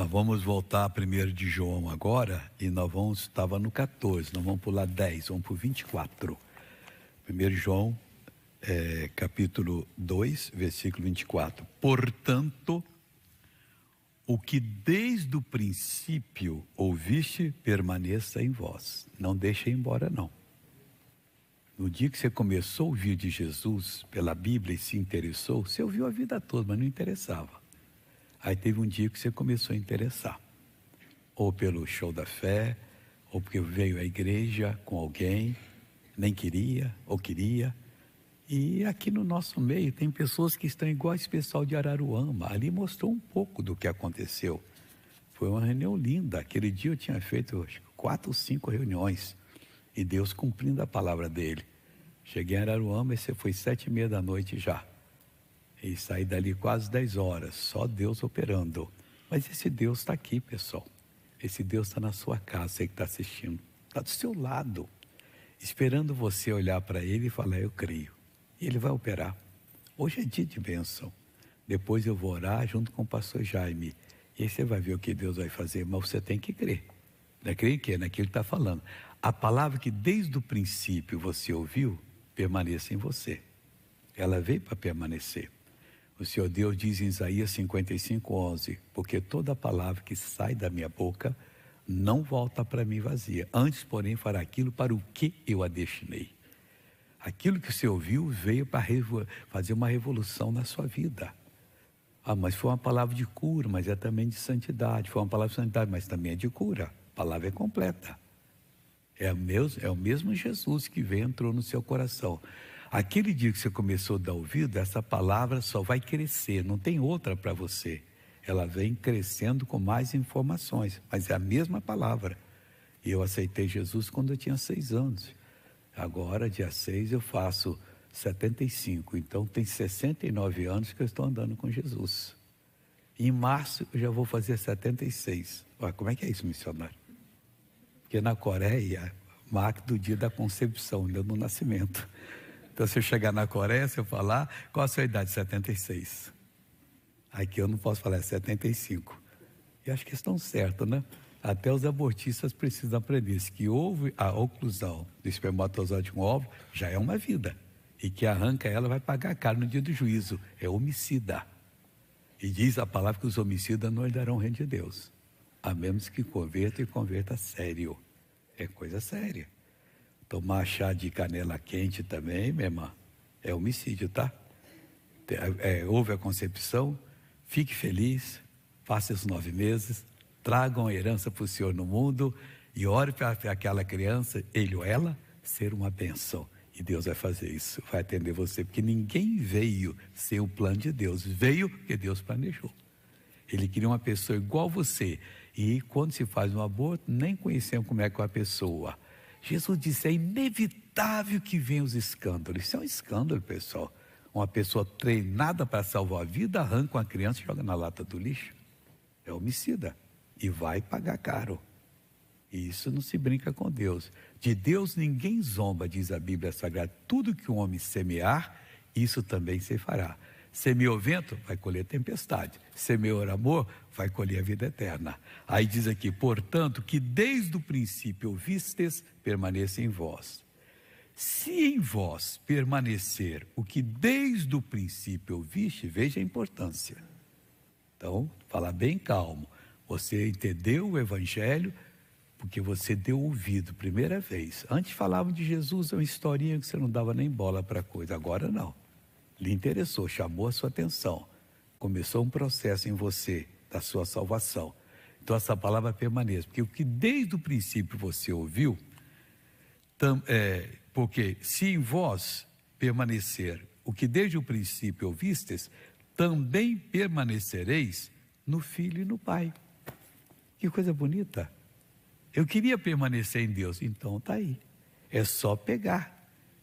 Nós vamos voltar primeiro de João agora e nós vamos, estava no 14, nós vamos pular 10, vamos para o 24. Primeiro João, é, capítulo 2, versículo 24. Portanto, o que desde o princípio ouviste, permaneça em vós. Não deixe embora, não. No dia que você começou a ouvir de Jesus pela Bíblia e se interessou, você ouviu a vida toda, mas não interessava. Aí teve um dia que você começou a interessar, ou pelo show da fé, ou porque veio à igreja com alguém, nem queria ou queria. E aqui no nosso meio tem pessoas que estão igual esse pessoal de Araruama. Ali mostrou um pouco do que aconteceu. Foi uma reunião linda. Aquele dia eu tinha feito acho, quatro, cinco reuniões. E Deus cumprindo a palavra dele. Cheguei em Araruama e você foi sete e meia da noite já e saí dali quase 10 horas, só Deus operando. Mas esse Deus está aqui, pessoal. Esse Deus está na sua casa, você que está assistindo. Está do seu lado, esperando você olhar para ele e falar: Eu creio. E ele vai operar. Hoje é dia de bênção. Depois eu vou orar junto com o pastor Jaime. E aí você vai ver o que Deus vai fazer, mas você tem que crer. Não é crer que é naquilo que está falando. A palavra que desde o princípio você ouviu, permaneça em você. Ela veio para permanecer. O Senhor Deus diz em Isaías 55, 11: Porque toda palavra que sai da minha boca não volta para mim vazia, antes, porém, fará aquilo para o que eu a destinei. Aquilo que você ouviu veio para fazer uma revolução na sua vida. Ah, mas foi uma palavra de cura, mas é também de santidade. Foi uma palavra de santidade, mas também é de cura. A palavra é completa. É o, mesmo, é o mesmo Jesus que veio entrou no seu coração. Aquele dia que você começou a dar ouvido, essa palavra só vai crescer, não tem outra para você. Ela vem crescendo com mais informações, mas é a mesma palavra. E eu aceitei Jesus quando eu tinha seis anos. Agora, dia seis, eu faço 75. Então, tem 69 anos que eu estou andando com Jesus. Em março, eu já vou fazer 76. Ué, como é que é isso, missionário? Porque na Coreia, marca do dia da concepção, não né, do nascimento. Então, se eu chegar na Coreia, se eu falar, qual a sua idade? 76. Aqui eu não posso falar, é 75. E acho que estão certos, né? Até os abortistas precisam aprender isso, que houve a oclusão do espermatozoide com óvulo, já é uma vida. E que arranca ela vai pagar caro no dia do juízo. É homicida. E diz a palavra que os homicidas não herdarão o reino de Deus. A menos que converta e converta sério. É coisa séria. Tomar chá de canela quente também, minha irmã, é homicídio, tá? É, é, houve a concepção, fique feliz, passe os nove meses, tragam a herança para o Senhor no mundo e ore para aquela criança, ele ou ela, ser uma bênção. E Deus vai fazer isso, vai atender você, porque ninguém veio sem o plano de Deus, veio porque Deus planejou. Ele queria uma pessoa igual você. E quando se faz um aborto, nem conhecemos como é que é a pessoa. Jesus disse: é inevitável que venham os escândalos. Isso é um escândalo, pessoal. Uma pessoa treinada para salvar a vida arranca uma criança e joga na lata do lixo. É homicida. E vai pagar caro. E isso não se brinca com Deus. De Deus ninguém zomba, diz a Bíblia Sagrada. Tudo que um homem semear, isso também se fará. Semeou vento, vai colher tempestade. Semeou amor, vai colher a vida eterna. Aí diz aqui, portanto, que desde o princípio ouvistes, permaneça em vós. Se em vós permanecer o que desde o princípio ouviste, veja a importância. Então, fala bem calmo. Você entendeu o evangelho porque você deu ouvido primeira vez. Antes falavam de Jesus, é uma historinha que você não dava nem bola para coisa, agora não lhe interessou, chamou a sua atenção, começou um processo em você da sua salvação. Então essa palavra permanece porque o que desde o princípio você ouviu, tam, é, porque se em vós permanecer o que desde o princípio ouvistes, também permanecereis no Filho e no Pai. Que coisa bonita! Eu queria permanecer em Deus, então tá aí. É só pegar.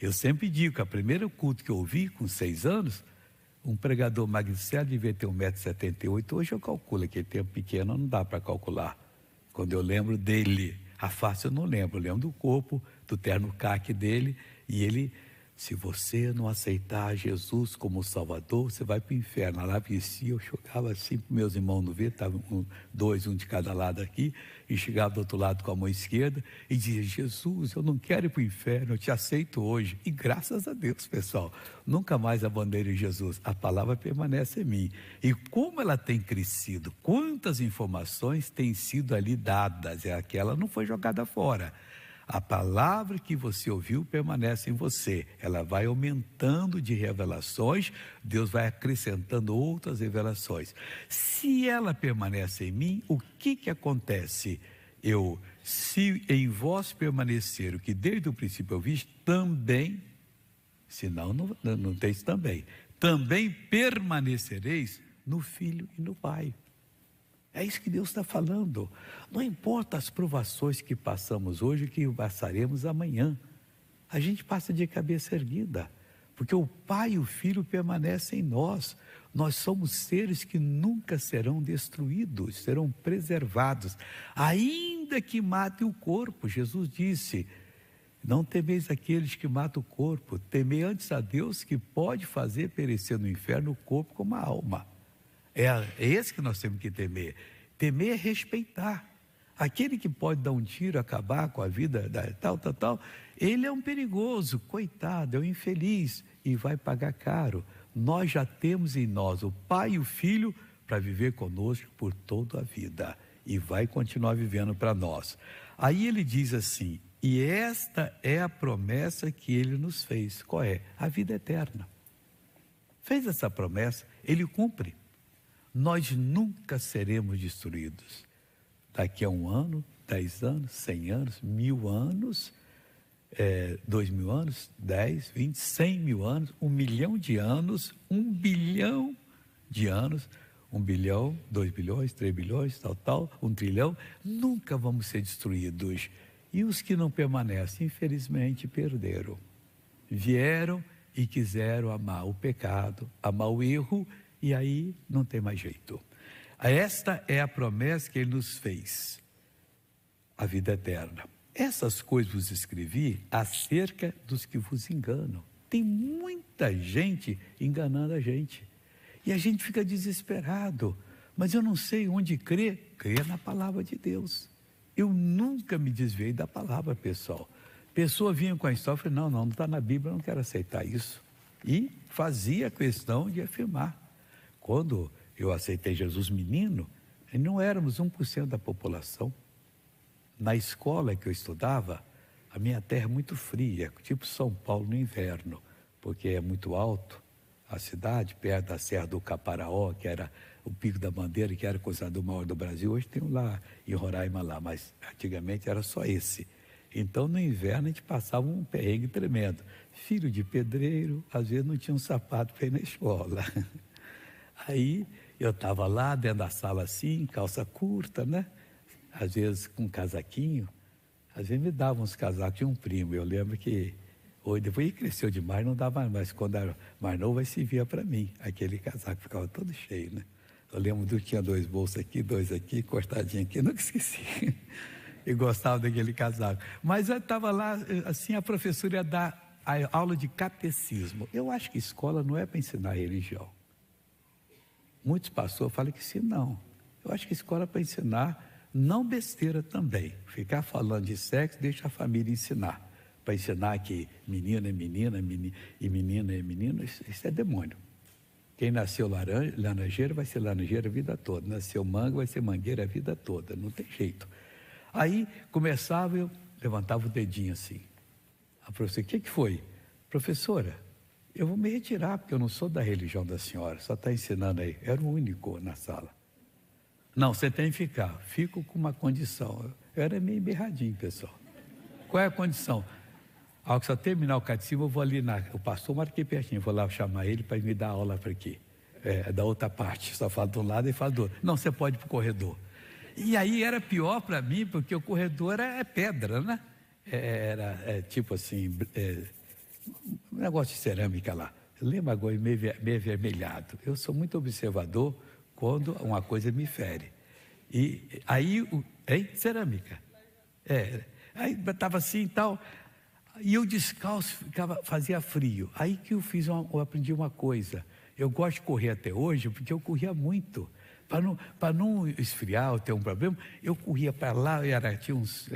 Eu sempre digo que o primeiro culto que eu ouvi com seis anos, um pregador magnífico devia ter 1,78m. Hoje eu calculo, aquele tempo pequeno não dá para calcular. Quando eu lembro dele, a face eu não lembro, eu lembro do corpo, do terno caque dele, e ele se você não aceitar Jesus como Salvador, você vai para o inferno. Lá vencia, eu chegava assim para meus irmãos no ver, estavam um, dois, um de cada lado aqui, e chegava do outro lado com a mão esquerda e dizia: Jesus, eu não quero ir para o inferno, eu te aceito hoje. E graças a Deus, pessoal, nunca mais abandonei Jesus. A palavra permanece em mim. E como ela tem crescido, quantas informações têm sido ali dadas, é aquela não foi jogada fora. A palavra que você ouviu permanece em você. Ela vai aumentando de revelações, Deus vai acrescentando outras revelações. Se ela permanece em mim, o que que acontece? Eu, se em vós permanecer o que desde o princípio eu vi, também, senão não, não, não tem isso também, também permanecereis no Filho e no Pai. É isso que Deus está falando. Não importa as provações que passamos hoje, que passaremos amanhã. A gente passa de cabeça erguida, porque o Pai e o Filho permanecem em nós. Nós somos seres que nunca serão destruídos, serão preservados, ainda que mate o corpo. Jesus disse: Não temeis aqueles que matam o corpo, temei antes a Deus que pode fazer perecer no inferno o corpo como a alma. É, é, esse que nós temos que temer. Temer é respeitar. Aquele que pode dar um tiro, acabar com a vida, tal, tal, tal, ele é um perigoso, coitado, é um infeliz e vai pagar caro. Nós já temos em nós o Pai e o Filho para viver conosco por toda a vida e vai continuar vivendo para nós. Aí ele diz assim: e esta é a promessa que ele nos fez. Qual é? A vida eterna. Fez essa promessa, ele cumpre nós nunca seremos destruídos. Daqui a um ano, dez anos, cem anos, mil anos, é, dois mil anos, dez, vinte, cem mil anos, um milhão de anos, um bilhão de anos, um bilhão, dois bilhões, três bilhões, tal, tal, um trilhão, nunca vamos ser destruídos. E os que não permanecem, infelizmente, perderam. Vieram e quiseram amar o pecado, amar o erro e aí não tem mais jeito. Esta é a promessa que ele nos fez: a vida eterna. Essas coisas vos escrevi acerca dos que vos enganam. Tem muita gente enganando a gente. E a gente fica desesperado. Mas eu não sei onde crer. Crer na palavra de Deus. Eu nunca me desviei da palavra, pessoal. Pessoa vinha com a história e não, não, não está na Bíblia, não quero aceitar isso. E fazia questão de afirmar. Quando eu aceitei Jesus menino, não éramos 1% da população. Na escola que eu estudava, a minha terra é muito fria, tipo São Paulo no inverno, porque é muito alto. A cidade, perto da Serra do Caparaó, que era o Pico da Bandeira, que era considerado o maior do Brasil, hoje tem um lá em Roraima lá, mas antigamente era só esse. Então, no inverno, a gente passava um perrengue tremendo. Filho de pedreiro, às vezes não tinha um sapato para ir na escola. Aí eu estava lá dentro da sala assim, calça curta, né? Às vezes com casaquinho. Às vezes me davam uns casacos de um primo. Eu lembro que hoje, depois ele cresceu demais, não dava mais, mas quando era mais novo, se via para mim. Aquele casaco ficava todo cheio, né? Eu lembro que tinha dois bolsos aqui, dois aqui, cortadinho aqui, nunca esqueci. e gostava daquele casaco. Mas eu estava lá, assim, a professora ia dar a aula de catecismo. Eu acho que escola não é para ensinar religião. Muitos pastores falam que sim, não. Eu acho que escola é para ensinar, não besteira também. Ficar falando de sexo, deixa a família ensinar. Para ensinar que menina é menina, e menina é menino, isso, isso é demônio. Quem nasceu laranja, laranjeira vai ser laranjeira a vida toda. Nasceu manga vai ser mangueira a vida toda. Não tem jeito. Aí começava, eu levantava o dedinho assim. A professora, o que, que foi? Professora, eu vou me retirar, porque eu não sou da religião da senhora, só está ensinando aí. Era o único na sala. Não, você tem que ficar. Fico com uma condição. Eu era meio berradinho, pessoal. Qual é a condição? Ao que só terminar o catecismo, eu vou ali na. O pastor marquei pertinho, vou lá chamar ele para me dar aula para aqui. É, da outra parte, só fala de um lado e fala do outro. Não, você pode ir para o corredor. E aí era pior para mim, porque o corredor era é pedra, né? É, era é, tipo assim, é, negócio de cerâmica lá, lemagoi meio, meio avermelhado. Eu sou muito observador quando uma coisa me fere. E aí, hein? Cerâmica. É. Aí estava assim e tal. E eu descalço, ficava, fazia frio. Aí que eu fiz uma, eu aprendi uma coisa. Eu gosto de correr até hoje porque eu corria muito. Para não, não esfriar ou ter um problema, eu corria para lá, era, tinha uns,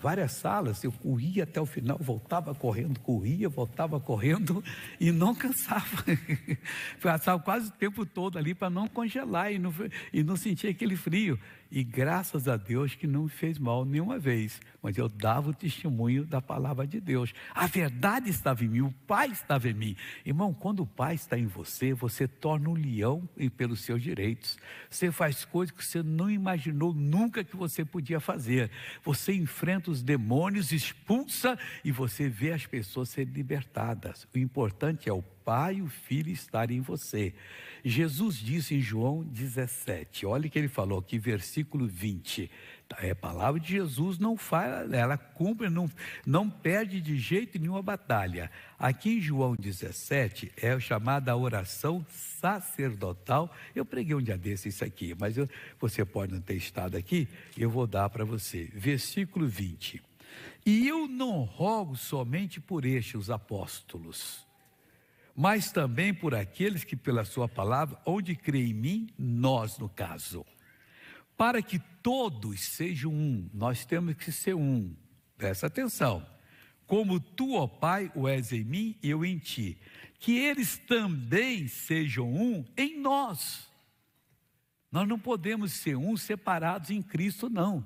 várias salas, eu corria até o final, voltava correndo, corria, voltava correndo e não cansava. Passava quase o tempo todo ali para não congelar e não, e não sentir aquele frio. E graças a Deus que não me fez mal nenhuma vez, mas eu dava o testemunho da palavra de Deus. A verdade estava em mim, o Pai estava em mim. Irmão, quando o Pai está em você, você torna um leão pelos seus direitos. Você faz coisas que você não imaginou nunca que você podia fazer. Você enfrenta os demônios, expulsa e você vê as pessoas serem libertadas. O importante é o Pai e o Filho estarem em você. Jesus disse em João 17, olha o que ele falou aqui, versículo 20. Tá, é a palavra de Jesus não fala, ela cumpre, não, não perde de jeito nenhuma batalha. Aqui em João 17 é chamada a oração sacerdotal. Eu preguei um dia desse isso aqui, mas eu, você pode não ter estado aqui, eu vou dar para você. Versículo 20. E eu não rogo somente por estes os apóstolos mas também por aqueles que, pela Sua palavra, onde crê em mim, nós, no caso. Para que todos sejam um, nós temos que ser um. Presta atenção. Como tu, ó Pai, o és em mim e eu em ti. Que eles também sejam um em nós. Nós não podemos ser um separados em Cristo, não.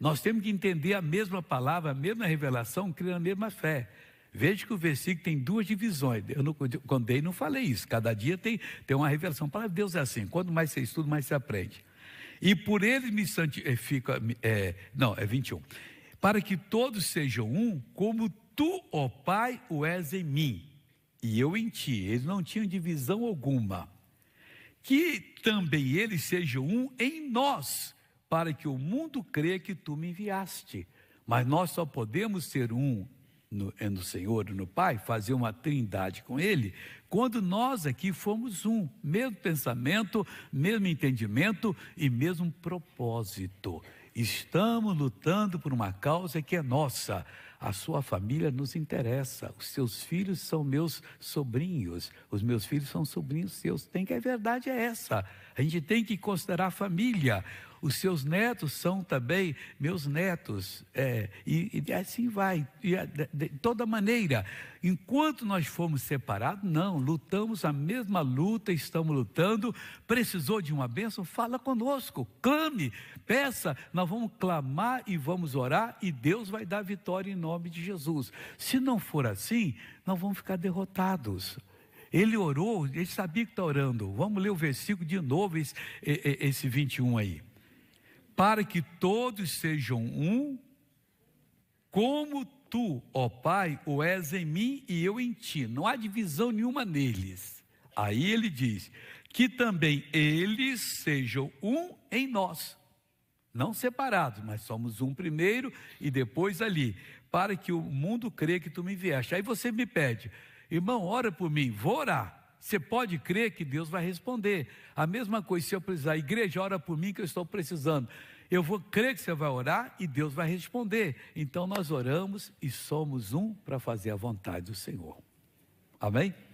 Nós temos que entender a mesma palavra, a mesma revelação, criando a mesma fé. Veja que o versículo tem duas divisões. Eu não, quando dei, não falei isso. Cada dia tem, tem uma revelação. Para Deus é assim. Quanto mais você estuda, mais você aprende. E por ele me santifica. É, não, é 21. Para que todos sejam um, como tu, ó Pai, o és em mim. E eu em ti. Eles não tinham divisão alguma. Que também eles sejam um em nós, para que o mundo creia que tu me enviaste. Mas nós só podemos ser um no, é no Senhor, no Pai, fazer uma trindade com Ele, quando nós aqui fomos um, mesmo pensamento, mesmo entendimento e mesmo propósito. Estamos lutando por uma causa que é nossa. A sua família nos interessa. Os seus filhos são meus sobrinhos. Os meus filhos são sobrinhos seus. Tem que a verdade é essa. A gente tem que considerar a família os seus netos são também meus netos, é, e, e, assim vai, e, de, de, toda maneira, enquanto nós fomos separados, não, lutamos a mesma luta, estamos lutando, precisou de uma bênção, fala conosco, clame, peça, nós vamos clamar e vamos orar, e Deus vai dar vitória em nome de Jesus, se não for assim, nós vamos ficar derrotados, ele orou, ele sabia que está orando. Vamos ler o versículo de novo, esse, esse 21 aí para que todos sejam um, como tu, ó Pai, o és em mim e eu em ti. Não há divisão nenhuma neles. Aí ele diz: que também eles sejam um em nós. Não separados, mas somos um primeiro e depois ali, para que o mundo creia que tu me enviaste. Aí você me pede, irmão, ora por mim, vou orar. Você pode crer que Deus vai responder. A mesma coisa se eu precisar, a igreja ora por mim que eu estou precisando. Eu vou crer que você vai orar e Deus vai responder. Então nós oramos e somos um para fazer a vontade do Senhor. Amém?